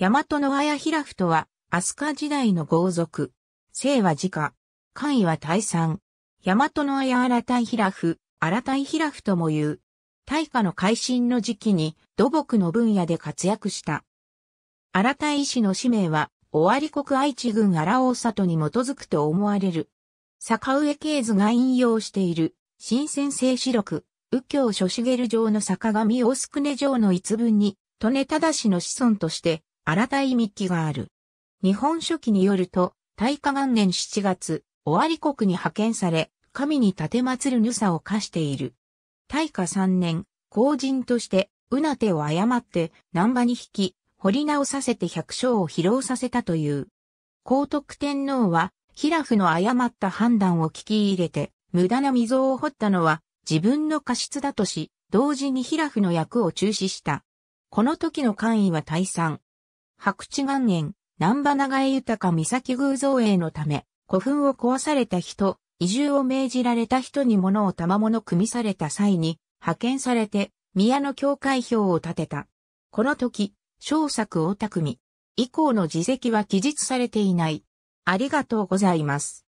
大和の綾平太は、飛鳥時代の豪族。姓は自家。官位は大三。大和の綾荒大平夫、荒大平夫とも言う。大化の改新の時期に土木の分野で活躍した。荒田医師の使命は、尾張国愛知郡荒大里に基づくと思われる。坂上系図が引用している、新鮮性史録、右京諸茂城の坂上大宿根城の一文に、利根忠の子孫として、新たい日記がある。日本書紀によると、大化元年7月、尾張国に派遣され、神に立てるぬさを課している。大化3年、皇人として、うな手を誤って、南波に引き、掘り直させて百姓を疲労させたという。皇徳天皇は、平夫の誤った判断を聞き入れて、無駄な溝を掘ったのは、自分の過失だとし、同時に平夫の役を中止した。この時の官位は退散。白地元年、南波長江豊岬偶像営のため、古墳を壊された人、移住を命じられた人に物を賜物組みされた際に、派遣されて、宮の教会表を建てた。この時、小作大匠。以降の自責は記述されていない。ありがとうございます。